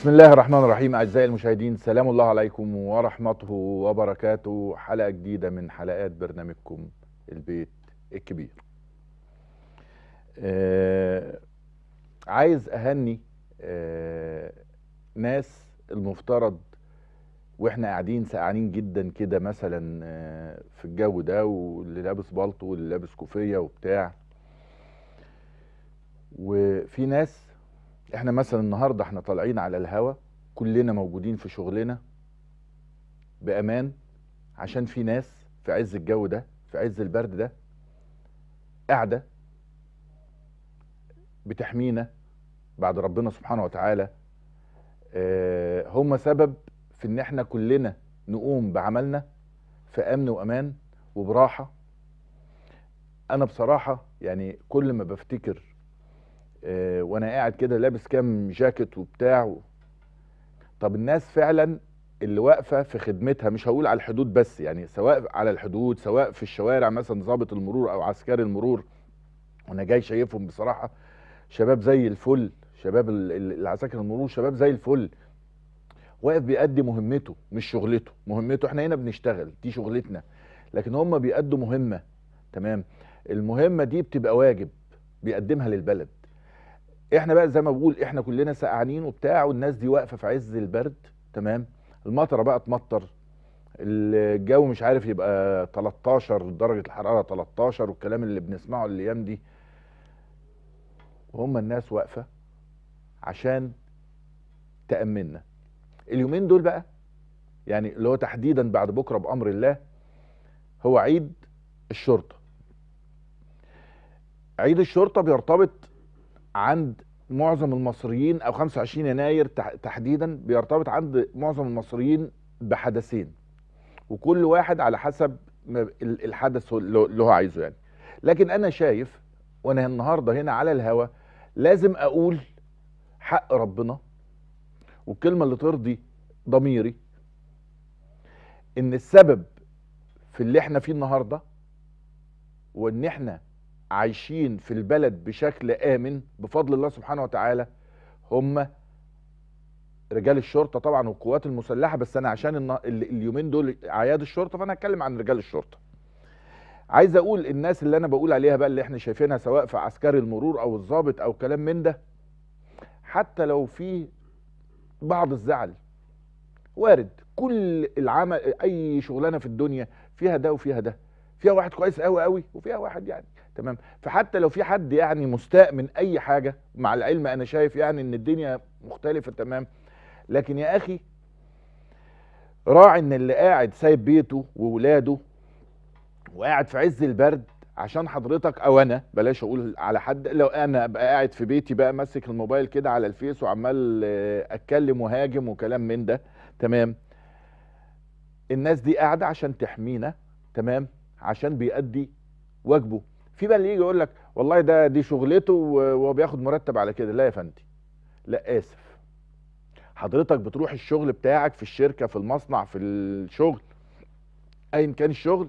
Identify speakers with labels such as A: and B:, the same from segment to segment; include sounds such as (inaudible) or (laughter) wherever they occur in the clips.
A: بسم الله الرحمن الرحيم أعزائي المشاهدين سلام الله عليكم ورحمته وبركاته حلقة جديدة من حلقات برنامجكم البيت الكبير آه عايز أهني آه ناس المفترض واحنا قاعدين سقعانين جدا كده مثلا آه، في الجو ده واللي لابس بالطو واللي لابس كوفيه وبتاع وفي ناس احنا مثلا النهارده احنا طالعين على الهوا كلنا موجودين في شغلنا بامان عشان في ناس في عز الجو ده في عز البرد ده قاعده بتحمينا بعد ربنا سبحانه وتعالى آه، هم سبب في ان احنا كلنا نقوم بعملنا في امن وامان وبراحه انا بصراحه يعني كل ما بفتكر آه، وانا قاعد كده لابس كام جاكيت وبتاع و... طب الناس فعلا اللي واقفه في خدمتها مش هقول على الحدود بس يعني سواء على الحدود سواء في الشوارع مثلا ضابط المرور او عسكري المرور وانا جاي شايفهم بصراحه شباب زي الفل شباب العساكر المرور شباب زي الفل واقف بيأدي مهمته مش شغلته مهمته احنا هنا بنشتغل دي شغلتنا لكن هم بيأدوا مهمه تمام المهمه دي بتبقى واجب بيقدمها للبلد احنا بقى زي ما بقول احنا كلنا سقعانين وبتاع والناس دي واقفه في عز البرد تمام المطره بقى تمطر الجو مش عارف يبقى 13 درجه الحراره 13 والكلام اللي بنسمعه الايام دي وهم الناس واقفه عشان تامنا اليومين دول بقى يعني اللي هو تحديدا بعد بكره بامر الله هو عيد الشرطه عيد الشرطه بيرتبط عند معظم المصريين او 25 يناير تحديدا بيرتبط عند معظم المصريين بحدثين وكل واحد على حسب الحدث اللي هو عايزه يعني لكن انا شايف وانا النهارده هنا على الهوا لازم اقول حق ربنا والكلمه اللي ترضي ضميري ان السبب في اللي احنا فيه النهارده وان احنا عايشين في البلد بشكل امن بفضل الله سبحانه وتعالى هم رجال الشرطه طبعا والقوات المسلحه بس انا عشان اليومين دول اعياد الشرطه فانا هتكلم عن رجال الشرطه. عايز اقول الناس اللي انا بقول عليها بقى اللي احنا شايفينها سواء في عسكري المرور او الضابط او كلام من ده حتى لو في بعض الزعل وارد كل العمل اي شغلانه في الدنيا فيها ده وفيها ده فيها واحد كويس قوي قوي وفيها واحد يعني تمام فحتى لو في حد يعني مستاء من اي حاجه مع العلم انا شايف يعني ان الدنيا مختلفه تمام لكن يا اخي راعي ان اللي قاعد سايب بيته وولاده وقاعد في عز البرد عشان حضرتك او انا بلاش اقول على حد لو انا ابقى قاعد في بيتي بقى ماسك الموبايل كده على الفيس وعمال آه، اتكلم وهاجم وكلام من ده تمام الناس دي قاعده عشان تحمينا تمام عشان بيأدي واجبه في بقى اللي يجي يقول لك والله ده دي شغلته وهو بياخد مرتب على كده لا يا فندي لا اسف حضرتك بتروح الشغل بتاعك في الشركه في المصنع في الشغل ايا كان الشغل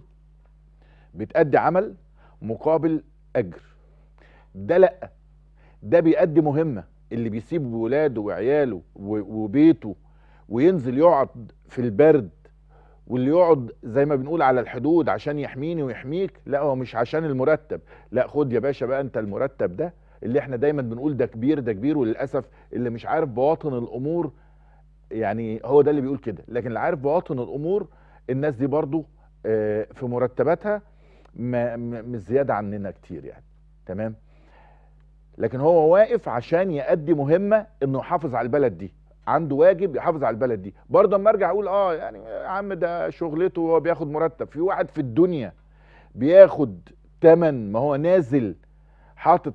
A: بتأدي عمل مقابل اجر ده لا ده بيأدي مهمه اللي بيسيب ولاده وعياله وبيته وينزل يقعد في البرد واللي يقعد زي ما بنقول على الحدود عشان يحميني ويحميك لا هو مش عشان المرتب لا خد يا باشا بقى انت المرتب ده اللي احنا دايما بنقول ده كبير ده كبير وللاسف اللي مش عارف بواطن الامور يعني هو ده اللي بيقول كده لكن اللي عارف بواطن الامور الناس دي برضو آه، في مرتباتها مش زياده عننا كتير يعني تمام لكن هو واقف عشان يأدي مهمه انه يحافظ على البلد دي عنده واجب يحافظ على البلد دي برضه اما ارجع اقول اه يعني يا عم ده شغلته وهو بياخد مرتب في واحد في الدنيا بياخد تمن ما هو نازل حاطط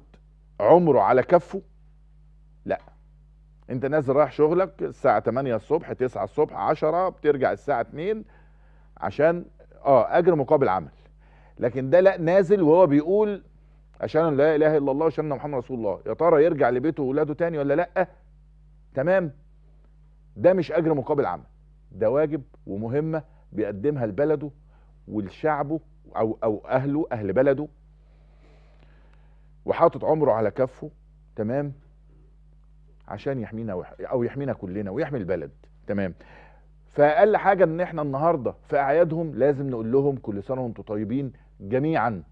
A: عمره على كفه لا انت نازل رايح شغلك الساعه 8 الصبح 9 الصبح 10 بترجع الساعه 2 عشان اه اجر مقابل عمل لكن ده لا نازل وهو بيقول عشان لا اله الا الله وشان محمد رسول الله يا ترى يرجع لبيته واولاده تاني ولا لا تمام ده مش اجر مقابل عمل ده واجب ومهمه بيقدمها لبلده ولشعبه او او اهله اهل بلده وحاطط عمره على كفه تمام عشان يحمينا او يحمينا كلنا ويحمي البلد تمام فاقل حاجه ان احنا النهارده في اعيادهم لازم نقول لهم كل سنه وانتم طيبين جميعا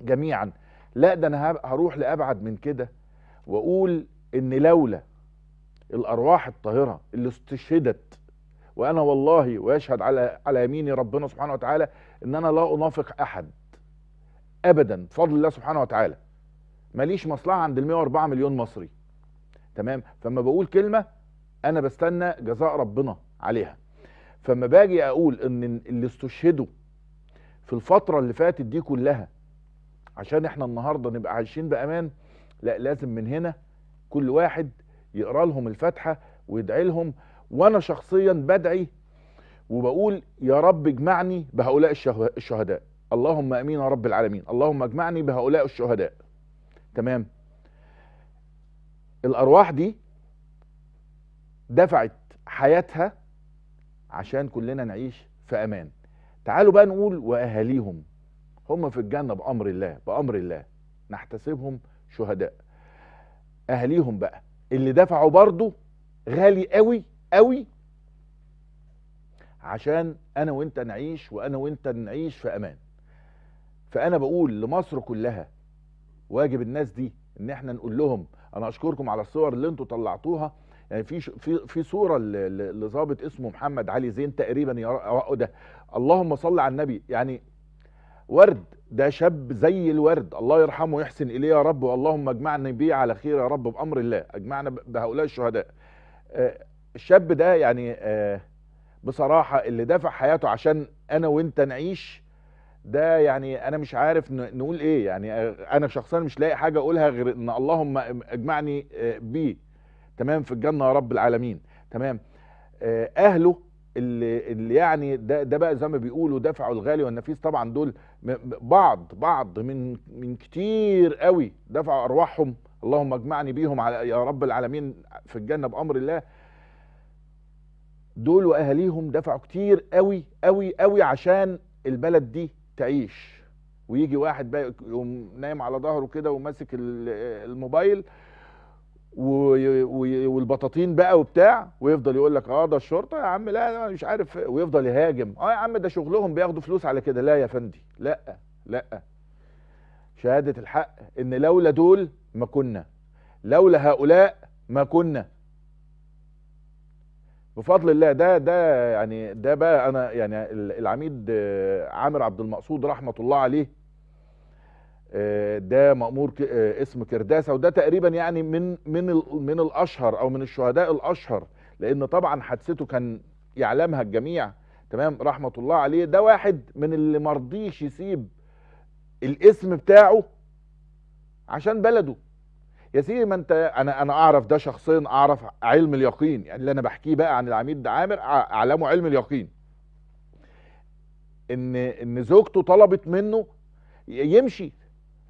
A: جميعا لا ده انا هروح لابعد من كده واقول ان لولا الارواح الطاهره اللي استشهدت وانا والله ويشهد على على يميني ربنا سبحانه وتعالى ان انا لا انافق احد ابدا بفضل الله سبحانه وتعالى ماليش مصلحه عند ال 104 مليون مصري تمام فما بقول كلمه انا بستنى جزاء ربنا عليها فما باجي اقول ان اللي استشهدوا في الفتره اللي فاتت دي كلها عشان احنا النهارده نبقى عايشين بامان لا لازم من هنا كل واحد يقرا لهم الفاتحه ويدعي لهم وانا شخصيا بدعي وبقول يا رب اجمعني بهؤلاء الشهداء اللهم امين يا رب العالمين اللهم اجمعني بهؤلاء الشهداء تمام الارواح دي دفعت حياتها عشان كلنا نعيش في امان تعالوا بقى نقول واهاليهم هم في الجنه بامر الله بامر الله نحتسبهم شهداء اهاليهم بقى اللي دفعه برضه غالي قوي قوي عشان انا وانت نعيش وانا وانت نعيش في امان فانا بقول لمصر كلها واجب الناس دي ان احنا نقول لهم انا اشكركم على الصور اللي انتوا طلعتوها يعني في في في صوره لظابط اسمه محمد علي زين تقريبا يا ده اللهم صل على النبي يعني ورد ده شاب زي الورد الله يرحمه ويحسن اليه يا رب واللهم اجمعنا بيه على خير يا رب بامر الله اجمعنا بهؤلاء الشهداء آه، الشاب ده يعني آه، بصراحه اللي دفع حياته عشان انا وانت نعيش ده يعني انا مش عارف نقول ايه يعني آه، انا شخصيا مش لاقي حاجه اقولها غير ان اللهم اجمعني بيه تمام في الجنه يا رب العالمين تمام اهله اللي, اللي يعني ده, ده بقى زي ما بيقولوا دفعوا الغالي والنفيس طبعا دول بعض بعض من من كتير قوي دفعوا ارواحهم اللهم اجمعني بيهم على يا رب العالمين في الجنه بامر الله دول واهاليهم دفعوا كتير قوي قوي قوي عشان البلد دي تعيش ويجي واحد بقى يقوم نايم على ظهره كده وماسك الموبايل والبطاطين بقى وبتاع ويفضل يقول لك اه ده الشرطه يا عم لا انا مش عارف ويفضل يهاجم اه يا عم ده شغلهم بياخدوا فلوس على كده لا يا فندي لا لا شهاده الحق ان لولا دول ما كنا لولا هؤلاء ما كنا بفضل الله ده ده يعني ده بقى انا يعني العميد عامر عبد المقصود رحمه الله عليه ده مأمور آه، اسم كرداسة وده تقريبا يعني من من من الاشهر او من الشهداء الاشهر لان طبعا حادثته كان يعلمها الجميع تمام رحمه الله عليه ده واحد من اللي مرضيش يسيب الاسم بتاعه عشان بلده يا سيدي ما انت انا انا اعرف ده شخصيا اعرف علم اليقين يعني اللي انا بحكيه بقى عن العميد عامر اعلمه علم اليقين ان ان زوجته طلبت منه يمشي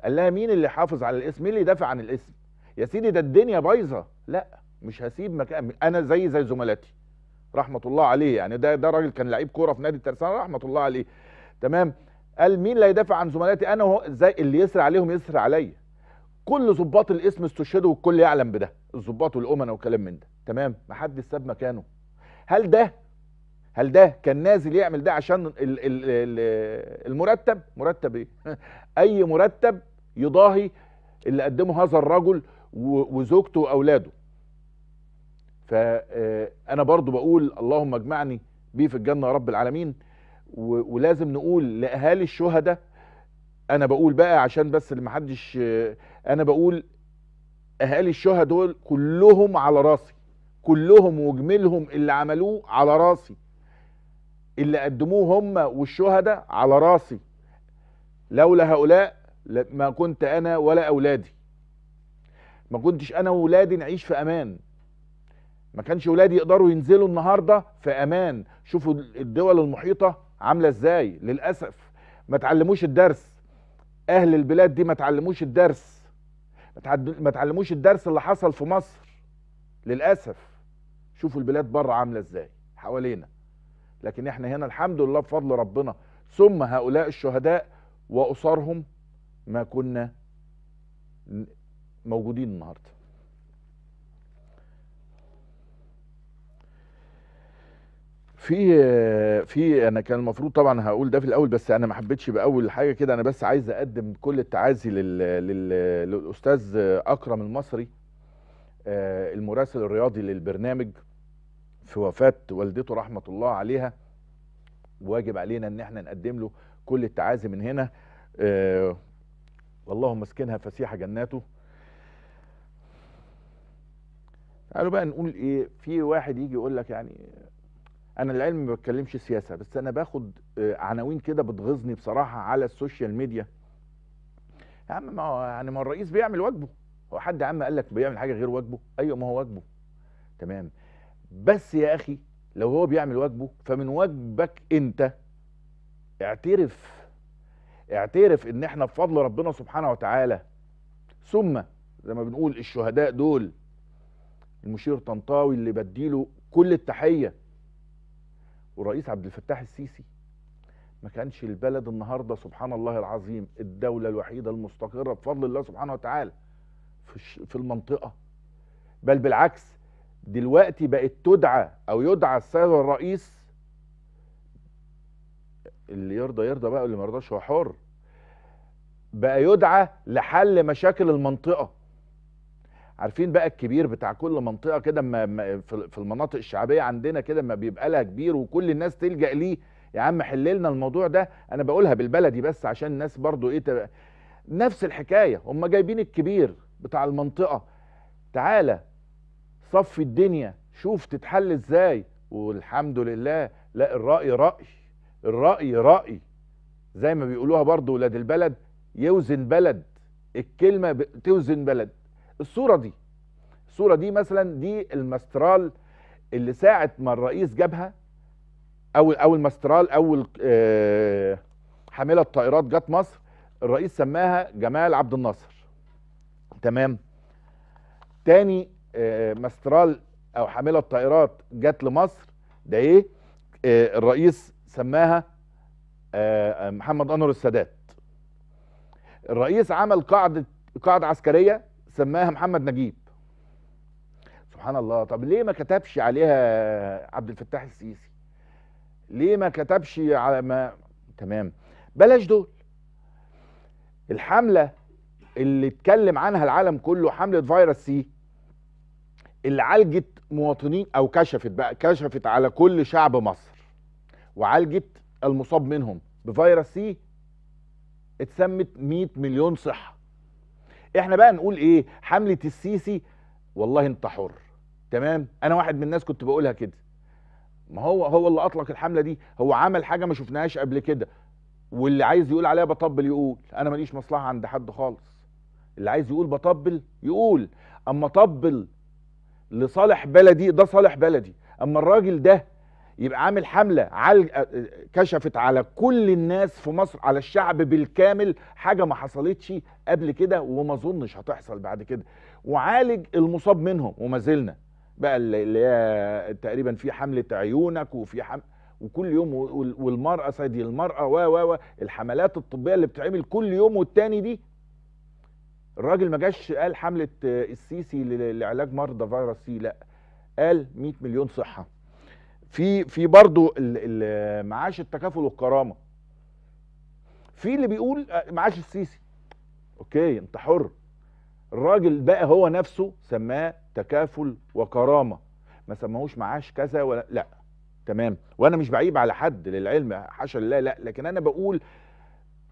A: قال لها مين اللي حافظ على الاسم مين اللي دافع عن الاسم يا سيدي ده الدنيا بايظه لا مش هسيب مكان انا زي زي زملاتي رحمه الله عليه يعني ده ده راجل كان لعيب كوره في نادي الترسانه رحمه الله عليه تمام قال مين اللي هيدافع عن زملاتي انا هو زي اللي يسري عليهم يسري عليا كل ظباط الاسم استشهدوا والكل يعلم بده الظباط والامناء وكلام من ده تمام ما حدش ساب مكانه هل ده هل ده كان نازل يعمل ده عشان الـ الـ الـ المرتب مرتب ايه (laughs) اي مرتب يضاهي اللي قدمه هذا الرجل وزوجته واولاده فانا آه، برضو بقول اللهم اجمعني بيه في الجنه يا رب العالمين ولازم نقول لاهالي الشهداء انا بقول بقى عشان بس اللي محدش آه، انا بقول اهالي الشهداء دول كلهم على راسي كلهم وجملهم اللي عملوه على راسي اللي قدموه هم والشهداء على راسي لولا هؤلاء ما كنت انا ولا اولادي ما كنتش انا واولادي نعيش في امان ما كانش اولادي يقدروا ينزلوا النهارده في امان شوفوا الدول المحيطه عامله ازاي للاسف ما تعلموش الدرس اهل البلاد دي ما تعلموش الدرس ما تعلموش الدرس اللي حصل في مصر للاسف شوفوا البلاد بره عامله ازاي حوالينا لكن احنا هنا الحمد لله بفضل ربنا ثم هؤلاء الشهداء واسرهم ما كنا موجودين النهارده في في انا كان المفروض طبعا هقول ده في الاول بس انا ما حبيتش باول حاجه كده انا بس عايز اقدم كل التعازي لل لل للاستاذ اكرم المصري آه، المراسل الرياضي للبرنامج في وفاه والدته رحمه الله عليها واجب علينا ان احنا نقدم له كل التعازي من هنا آه، والله مسكنها فسيحه جناته قالوا بقى نقول ايه في واحد يجي يقول لك يعني انا العلم ما بتكلمش سياسه بس انا باخد آه، عناوين كده بتغيظني بصراحه على السوشيال ميديا يا عم ما هو يعني ما الرئيس بيعمل واجبه هو حد عم قال لك بيعمل حاجه غير واجبه ايوه ما هو واجبه تمام بس يا اخي لو هو بيعمل واجبه فمن واجبك انت اعترف اعترف ان احنا بفضل ربنا سبحانه وتعالى ثم زي ما بنقول الشهداء دول المشير طنطاوي اللي بديله كل التحيه والرئيس عبد الفتاح السيسي ما كانش البلد النهارده سبحان الله العظيم الدوله الوحيده المستقره بفضل الله سبحانه وتعالى في المنطقه بل بالعكس دلوقتي بقت تدعى او يدعى السيد الرئيس اللي يرضى يرضى بقى واللي ما يرضاش هو حر بقى يدعى لحل مشاكل المنطقه عارفين بقى الكبير بتاع كل منطقه كده في المناطق الشعبيه عندنا كده ما بيبقى لها كبير وكل الناس تلجا ليه يا عم حللنا الموضوع ده انا بقولها بالبلدي بس عشان الناس برضو ايه تبقى نفس الحكايه هم جايبين الكبير بتاع المنطقه تعالى صفي الدنيا شوف تتحل ازاي والحمد لله لا الراي راي الرأي رأي زي ما بيقولوها برضو ولاد البلد يوزن بلد الكلمة ب... توزن بلد الصورة دي الصورة دي مثلا دي المسترال اللي ساعة ما الرئيس جابها أو أو المسترال أو آه حاملة الطائرات جت مصر الرئيس سماها جمال عبد الناصر تمام تاني آه مسترال أو حاملة الطائرات جت لمصر ده إيه آه الرئيس سماها آه، آه، محمد انور السادات الرئيس عمل قاعده قاعده عسكريه سماها محمد نجيب سبحان الله طب ليه ما كتبش عليها عبد الفتاح السيسي ليه ما كتبش على ما تمام بلاش دول الحمله اللي اتكلم عنها العالم كله حمله فيروس سي اللي عالجت مواطنين او كشفت بقى كشفت على كل شعب مصر وعالجت المصاب منهم بفيروس سي اتسمت 100 مليون صحه احنا بقى نقول ايه حمله السيسي والله انت حر تمام انا واحد من الناس كنت بقولها كده ما هو هو اللي اطلق الحمله دي هو عمل حاجه ما شفناهاش قبل كده واللي عايز يقول عليها بطبل يقول انا ماليش مصلحه عند حد خالص اللي عايز يقول بطبل يقول اما طبل لصالح بلدي ده صالح بلدي اما الراجل ده يبقى عامل حمله عال... كشفت على كل الناس في مصر على الشعب بالكامل حاجه ما حصلتش قبل كده وما اظنش هتحصل بعد كده وعالج المصاب منهم وما زلنا بقى اللي هي تقريبا في حمله عيونك وفي حم... وكل يوم والمراه سيدي المراه و و و الحملات الطبيه اللي بتعمل كل يوم والتاني دي الراجل ما جاش قال حمله السيسي لعلاج مرضى فيروس سي لا قال 100 مليون صحه في في برضه معاش التكافل والكرامه في اللي بيقول آه، معاش السيسي اوكي انت حر الراجل بقى هو نفسه سماه تكافل وكرامه ما سماهوش معاش كذا ولا لا تمام وانا مش بعيب على حد للعلم حاشا لله لا لكن انا بقول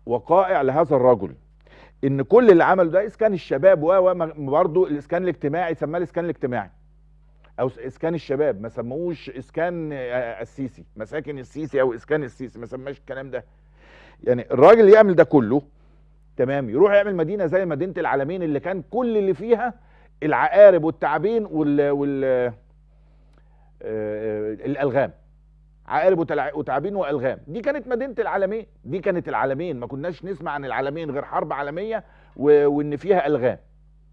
A: وقائع لهذا الرجل ان كل اللي عمله ده اسكان الشباب و برضه الاسكان الاجتماعي سماه الاسكان الاجتماعي او اسكان الشباب ما سموش اسكان آه، آه، السيسي مساكن السيسي او اسكان السيسي ما سماش الكلام ده يعني الراجل يعمل ده كله تمام يروح يعمل مدينه زي مدينه العالمين اللي كان كل اللي فيها العقارب والتعابين وال, وال... آه، الالغام عقارب وتعابين والغام دي كانت مدينه العالمين دي كانت العالمين ما كناش نسمع عن العالمين غير حرب عالميه وان فيها الغام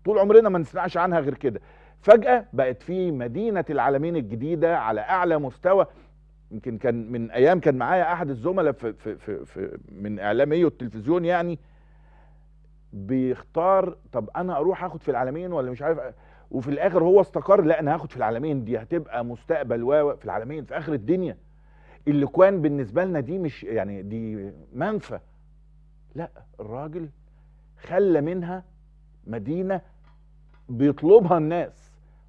A: طول عمرنا ما نسمعش عنها غير كده فجأة بقت في مدينة العالمين الجديدة على أعلى مستوى يمكن كان من أيام كان معايا أحد الزملاء في, في, في, في من إعلاميه التلفزيون يعني بيختار طب أنا أروح أخد في العالمين ولا مش عارف وفي الآخر هو استقر لا أنا هاخد في العالمين دي هتبقى مستقبل و في العالمين في آخر الدنيا كان بالنسبه لنا دي مش يعني دي منفى لا الراجل خلى منها مدينه بيطلبها الناس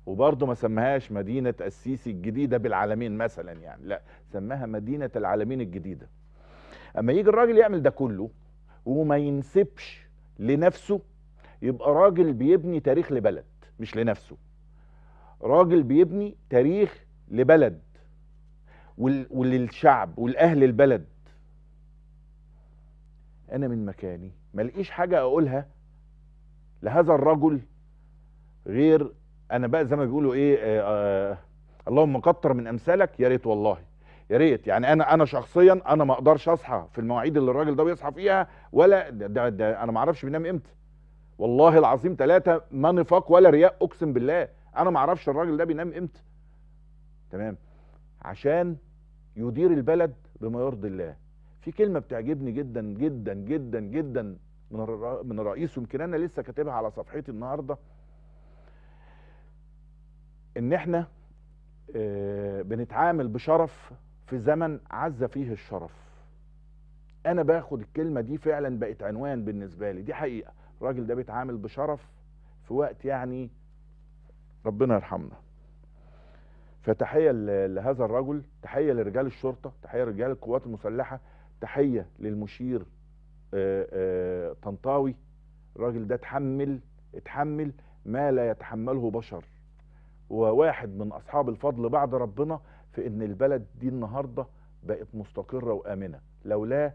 A: وبرضه ما سماهاش مدينه السيسي الجديده بالعالمين مثلا يعني لا سماها مدينه العالمين الجديده اما يجي الراجل يعمل ده كله وما ينسبش لنفسه يبقى راجل بيبني تاريخ لبلد مش لنفسه راجل بيبني تاريخ لبلد وللشعب والاهل البلد انا من مكاني ملقيش حاجه اقولها لهذا الرجل غير انا بقى زي ما بيقولوا ايه آه،, آه اللهم كتر من امثالك يا ريت والله يا ريت يعني انا انا شخصيا انا ما اقدرش اصحى في المواعيد اللي الراجل ده بيصحى فيها ولا ده, ده, ده انا ما اعرفش بينام امتى والله العظيم ثلاثه ما نفاق ولا رياء اقسم بالله انا ما اعرفش الراجل ده بينام امتى تمام عشان يدير البلد بما يرضي الله في كلمه بتعجبني جدا جدا جدا جدا من الرئيس ويمكن انا لسه كاتبها على صفحتي النهارده ان احنا آه، بنتعامل بشرف في زمن عز فيه الشرف انا باخد الكلمه دي فعلا بقت عنوان بالنسبه لي دي حقيقه الراجل ده بيتعامل بشرف في وقت يعني ربنا يرحمنا فتحيه لهذا الرجل تحيه لرجال الشرطه تحيه لرجال القوات المسلحه تحيه للمشير آه، آه، طنطاوي الراجل ده اتحمل اتحمل ما لا يتحمله بشر وواحد من اصحاب الفضل بعد ربنا في ان البلد دي النهارده بقت مستقره وامنه لولا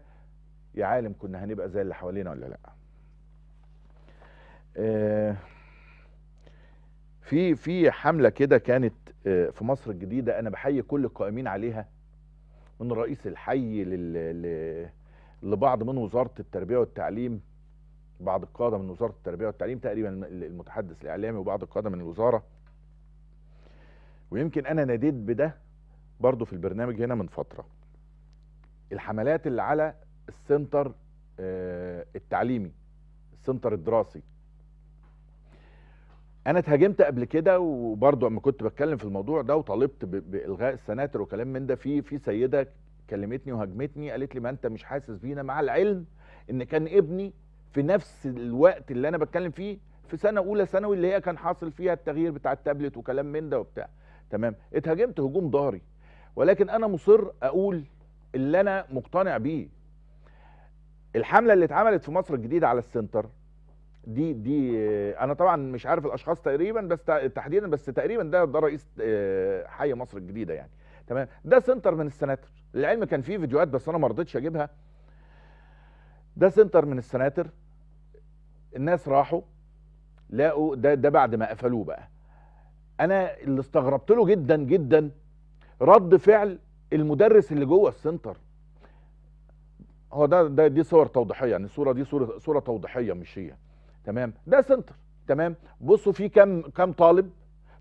A: يا عالم كنا هنبقى زي اللي حوالينا ولا لا آه في في حمله كده كانت آه، في مصر الجديده انا بحيي كل القائمين عليها من رئيس الحي لل لبعض من وزاره التربيه والتعليم بعض القاده من وزاره التربيه والتعليم تقريبا المتحدث الاعلامي وبعض القاده من الوزاره ويمكن انا ناديت بده برضو في البرنامج هنا من فترة الحملات اللي على السنتر آه، التعليمي السنتر الدراسي انا اتهاجمت قبل كده وبرضه اما كنت بتكلم في الموضوع ده وطالبت بالغاء السناتر وكلام من ده في في سيده كلمتني وهاجمتني قالت لي ما انت مش حاسس بينا مع العلم ان كان ابني في نفس الوقت اللي انا بتكلم فيه في سنه اولى ثانوي اللي هي كان حاصل فيها التغيير بتاع التابلت وكلام من ده وبتاع تمام اتهاجمت هجوم ضاري ولكن انا مصر اقول اللي انا مقتنع بيه الحمله اللي اتعملت في مصر الجديده على السنتر دي دي انا طبعا مش عارف الاشخاص تقريبا بس تحديدا بس تقريبا ده ده رئيس آه، حي مصر الجديده يعني تمام ده سنتر من السناتر العلم كان فيه فيديوهات بس انا ما رضيتش اجيبها ده سنتر من السناتر الناس راحوا لقوا ده ده بعد ما قفلوه بقى انا اللي استغربت له جدا جدا رد فعل المدرس اللي جوه السنتر هو ده, ده دي صور توضيحيه يعني الصوره دي صوره صوره توضيحيه مش هي تمام ده سنتر تمام بصوا في كام كام طالب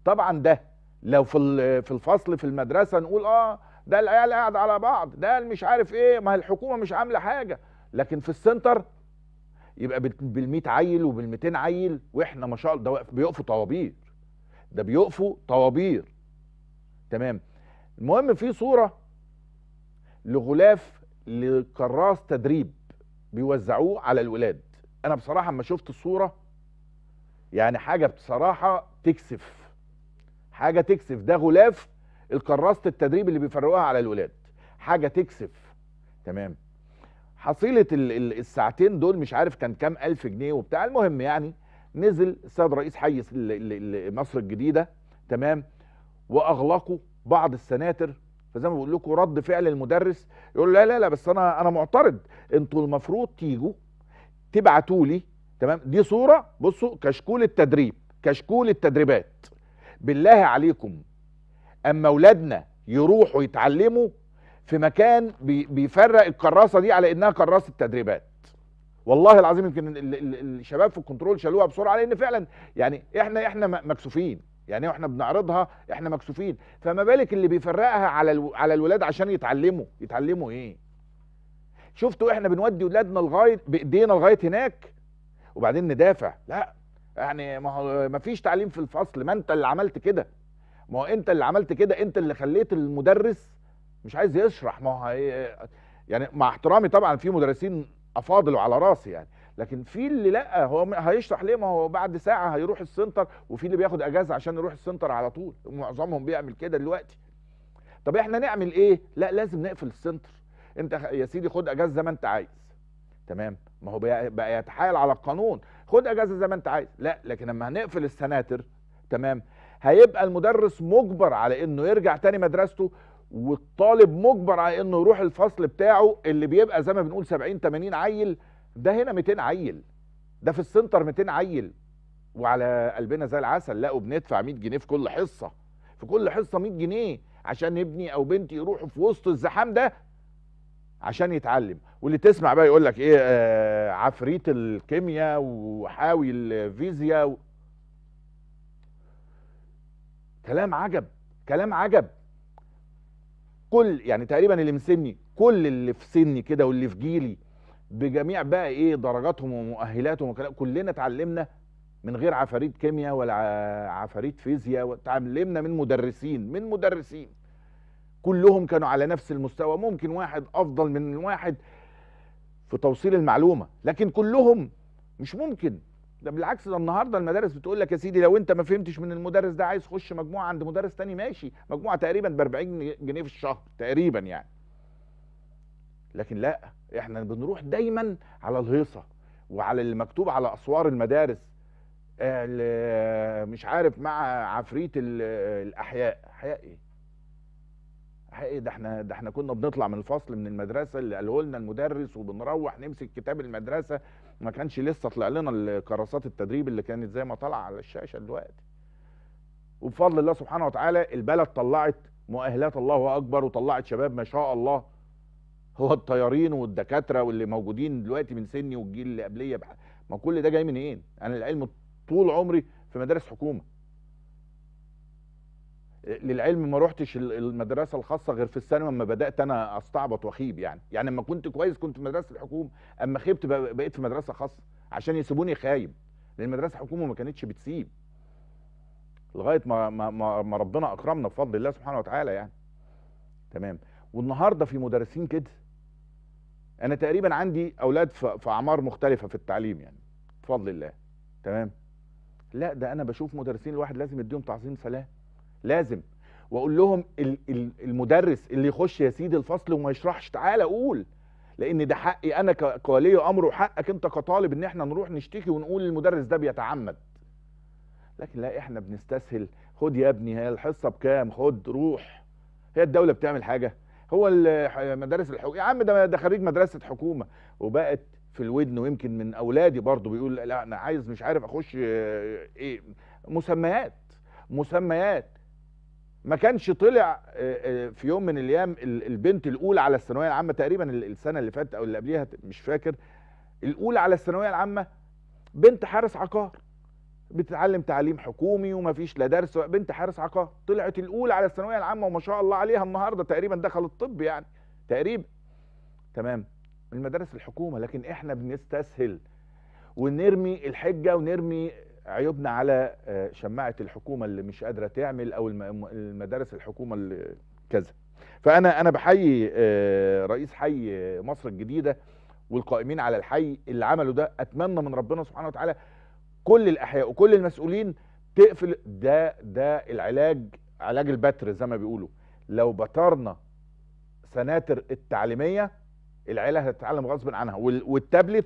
A: طبعا ده لو في في الفصل في المدرسه نقول اه ده العيال قاعد على بعض ده مش عارف ايه ما الحكومه مش عامله حاجه لكن في السنتر يبقى بال100 عيل وبال200 عيل واحنا ما شاء الله ده بيقفوا طوابير ده بيقفوا طوابير تمام المهم في صورة لغلاف لكراس تدريب بيوزعوه على الولاد انا بصراحة اما شفت الصورة يعني حاجة بصراحة تكسف حاجة تكسف ده غلاف الكراسة التدريب اللي بيفرقوها على الولاد حاجة تكسف تمام حصيلة الساعتين دول مش عارف كان كام الف جنيه وبتاع المهم يعني نزل السيد رئيس حي مصر الجديده تمام واغلقوا بعض السناتر فزي ما بقول لكم رد فعل المدرس يقول لا لا لا بس انا انا معترض انتوا المفروض تيجوا تبعتوا لي تمام دي صوره بصوا كشكول التدريب كشكول التدريبات بالله عليكم اما اولادنا يروحوا يتعلموا في مكان بيفرق الكراسه دي على انها كراسه تدريبات والله العظيم يمكن الشباب في الكنترول شالوها بسرعه لان فعلا يعني احنا احنا مكسوفين يعني احنا بنعرضها احنا مكسوفين فما بالك اللي بيفرقها على على الولاد عشان يتعلموا يتعلموا ايه شفتوا احنا بنودي ولادنا لغايه بايدينا لغايه هناك وبعدين ندافع لا يعني ما هو ما فيش تعليم في الفصل ما انت اللي عملت كده ما هو انت اللي عملت كده انت اللي خليت المدرس مش عايز يشرح ما هو يعني مع احترامي طبعا في مدرسين افاضل وعلى راسي يعني لكن في اللي لا هو هيشرح ليه ما هو بعد ساعه هيروح السنتر وفي اللي بياخد اجازه عشان يروح السنتر على طول معظمهم بيعمل كده دلوقتي طب احنا نعمل ايه لا لازم نقفل السنتر انت يا سيدي خد اجازه زي ما انت عايز تمام ما هو بقى يتحايل على القانون خد اجازه زي ما انت عايز لا لكن لما هنقفل السناتر تمام هيبقى المدرس مجبر على انه يرجع تاني مدرسته والطالب مجبر على انه يروح الفصل بتاعه اللي بيبقى زي ما بنقول 70 80 عيل ده هنا 200 عيل ده في السنتر 200 عيل وعلى قلبنا زي العسل لقوا بندفع 100 جنيه في كل حصه في كل حصه 100 جنيه عشان ابني او بنتي يروحوا في وسط الزحام ده عشان يتعلم واللي تسمع بقى يقول لك ايه آه عفريت الكيمياء وحاوي الفيزياء و... كلام عجب كلام عجب كل يعني تقريبا اللي مسني كل اللي في سني كده واللي في جيلي بجميع بقى ايه درجاتهم ومؤهلاتهم وكلام كلنا اتعلمنا من غير عفاريت كيمياء ولا عفاريت فيزياء اتعلمنا من مدرسين من مدرسين كلهم كانوا على نفس المستوى ممكن واحد افضل من واحد في توصيل المعلومه لكن كلهم مش ممكن ده بالعكس ده النهارده المدارس بتقول لك يا سيدي لو انت ما فهمتش من المدرس ده عايز خش مجموعه عند مدرس تاني ماشي مجموعه تقريبا ب 40 جنيه في الشهر تقريبا يعني لكن لا احنا بنروح دايما على الهيصه وعلى اللي مكتوب على اسوار المدارس آه، آه، مش عارف مع عفريت آه، الاحياء احياء ايه احياء ايه ده احنا ده احنا كنا بنطلع من الفصل من المدرسه اللي قاله لنا المدرس وبنروح نمسك كتاب المدرسه ما كانش لسه طلع لنا الكراسات التدريب اللي كانت زي ما طالعه على الشاشه دلوقتي وبفضل الله سبحانه وتعالى البلد طلعت مؤهلات الله اكبر وطلعت شباب ما شاء الله هو الطيارين والدكاتره واللي موجودين دلوقتي من سني والجيل اللي قبليه ما كل ده جاي منين إيه؟ انا العلم طول عمري في مدارس حكومه للعلم ما روحتش المدرسه الخاصه غير في الثانوي لما بدات انا استعبط واخيب يعني يعني لما كنت كويس كنت في مدرسه الحكومه اما خيبت بقيت في مدرسه خاصه عشان يسيبوني خايب لان المدرسه الحكومه ما كانتش بتسيب لغايه ما ما, ما ربنا اكرمنا بفضل الله سبحانه وتعالى يعني تمام والنهارده في مدرسين كده انا تقريبا عندي اولاد في اعمار مختلفه في التعليم يعني بفضل الله تمام لا ده انا بشوف مدرسين الواحد لازم يديهم تعظيم سلام لازم واقول لهم المدرس اللي يخش يا سيدي الفصل وما يشرحش تعالى قول لان ده حقي انا كولي امر وحقك انت كطالب ان احنا نروح نشتكي ونقول المدرس ده بيتعمد لكن لا احنا بنستسهل خد يا ابني هي الحصه بكام خد روح هي الدوله بتعمل حاجه هو مدارس الحقوق يا عم ده ده خريج مدرسه حكومه وبقت في الودن ويمكن من اولادي برضو بيقول لا انا عايز مش عارف اخش آه، ايه مسميات مسميات ما كانش طلع آه، آه، في يوم من الايام البنت الاولى على الثانويه العامه تقريبا السنه اللي فاتت او اللي قبليها مش فاكر الاولى على الثانويه العامه بنت حارس عقار بتتعلم تعليم حكومي ومفيش لا درس بنت حارس عقار طلعت الاولى على الثانويه العامه وما شاء الله عليها النهارده تقريبا دخل الطب يعني تقريبا تمام المدارس الحكومه لكن احنا بنستسهل ونرمي الحجه ونرمي عيوبنا على آه، شماعه الحكومه اللي مش قادره تعمل او المدارس الحكومه اللي كذا فانا انا بحيي آه، رئيس حي مصر الجديده والقائمين على الحي اللي عملوا ده اتمنى من ربنا سبحانه وتعالى كل الاحياء وكل المسؤولين تقفل ده ده العلاج علاج البتر زي ما بيقولوا لو بترنا سناتر التعليميه العيله هتتعلم غصب عنها والتابلت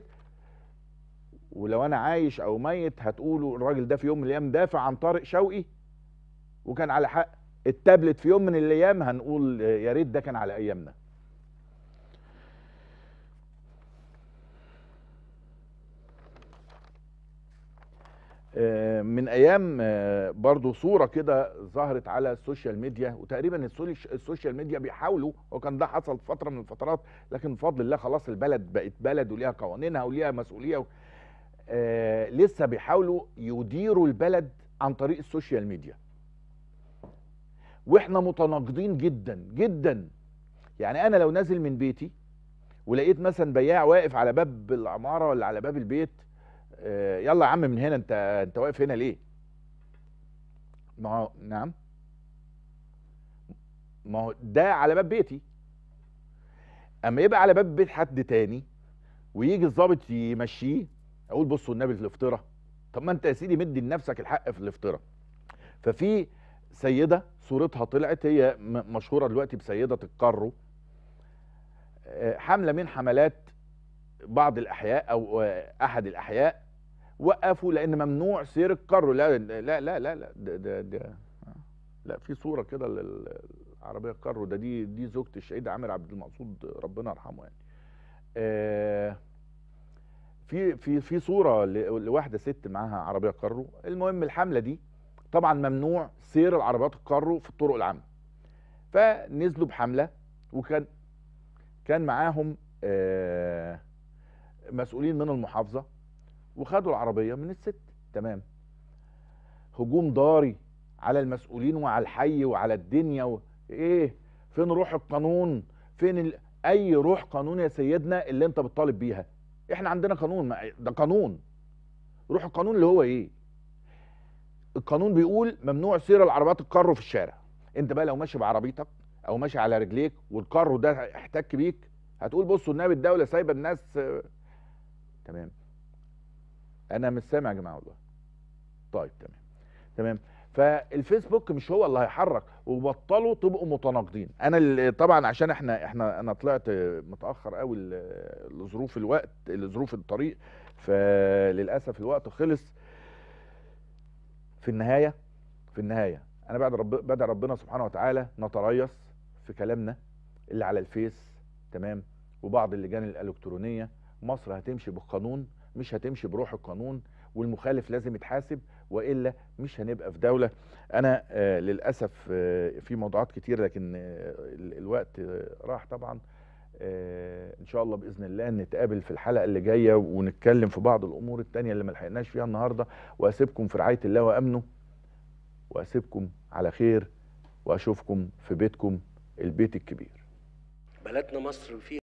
A: ولو انا عايش او ميت هتقولوا الراجل ده في يوم من الايام دافع عن طارق شوقي وكان على حق التابلت في يوم من الايام هنقول يا ريت ده كان على ايامنا آه، من ايام آه، برضو صوره كده ظهرت على السوشيال ميديا وتقريبا السوشيال ميديا بيحاولوا وكان ده حصل فتره من الفترات لكن بفضل الله خلاص البلد بقت بلد وليها قوانينها وليها مسؤوليه آه، لسه بيحاولوا يديروا البلد عن طريق السوشيال ميديا واحنا متناقضين جدا جدا يعني انا لو نازل من بيتي ولقيت مثلا بياع واقف على باب العماره ولا على باب البيت آه، يلا يا عم من هنا انت انت واقف هنا ليه ما هو نعم ما هو ده على باب بيتي اما يبقى على باب بيت حد تاني ويجي الظابط يمشيه اقول بصوا النبي في الافطره طب ما انت يا سيدي مدي لنفسك الحق في الافطره ففي سيده صورتها طلعت هي مشهوره دلوقتي بسيده القرو آه، حمله من حملات بعض الاحياء او آه، احد الاحياء وقفوا لان ممنوع سير القرو لا لا لا لا لا ده ده ده لا في صوره كده للعربية القرو ده دي دي زوجة الشهيد عامر عبد المقصود ربنا يرحمه يعني آه في في في صوره لواحده ست معاها عربيه كارو المهم الحمله دي طبعا ممنوع سير العربيات الكارو في الطرق العامه فنزلوا بحمله وكان كان معاهم آه، مسؤولين من المحافظه وخدوا العربيه من الست تمام هجوم ضاري على المسؤولين وعلى الحي وعلى الدنيا و... ايه فين روح القانون فين ال... اي روح قانون يا سيدنا اللي انت بتطالب بيها احنا عندنا قانون ده قانون روح القانون اللي هو ايه القانون بيقول ممنوع سير العربيات الكارو في الشارع انت بقى لو ماشي بعربيتك او ماشي على رجليك والكارو ده احتك بيك هتقول بصوا النبي الدوله سايبه الناس تمام انا مش سامع يا جماعه والله طيب تمام تمام فالفيسبوك مش هو اللي هيحرك وبطلوا تبقوا متناقضين انا طبعا عشان احنا احنا انا طلعت متاخر قوي لظروف الوقت لظروف الطريق فللاسف الوقت خلص في النهايه في النهايه انا بعد رب بعد ربنا سبحانه وتعالى نتريث في كلامنا اللي على الفيس تمام وبعض اللجان الالكترونيه مصر هتمشي بالقانون مش هتمشي بروح القانون والمخالف لازم يتحاسب والا مش هنبقى في دوله انا آه، للاسف آه، في موضوعات كتير لكن آه، الوقت راح طبعا ان شاء الله باذن الله نتقابل في الحلقه اللي جايه ونتكلم في بعض الامور التانية اللي ما لحقناش فيها النهارده واسيبكم في رعايه الله وامنه واسيبكم على خير واشوفكم في بيتكم البيت الكبير بلدنا مصر فيها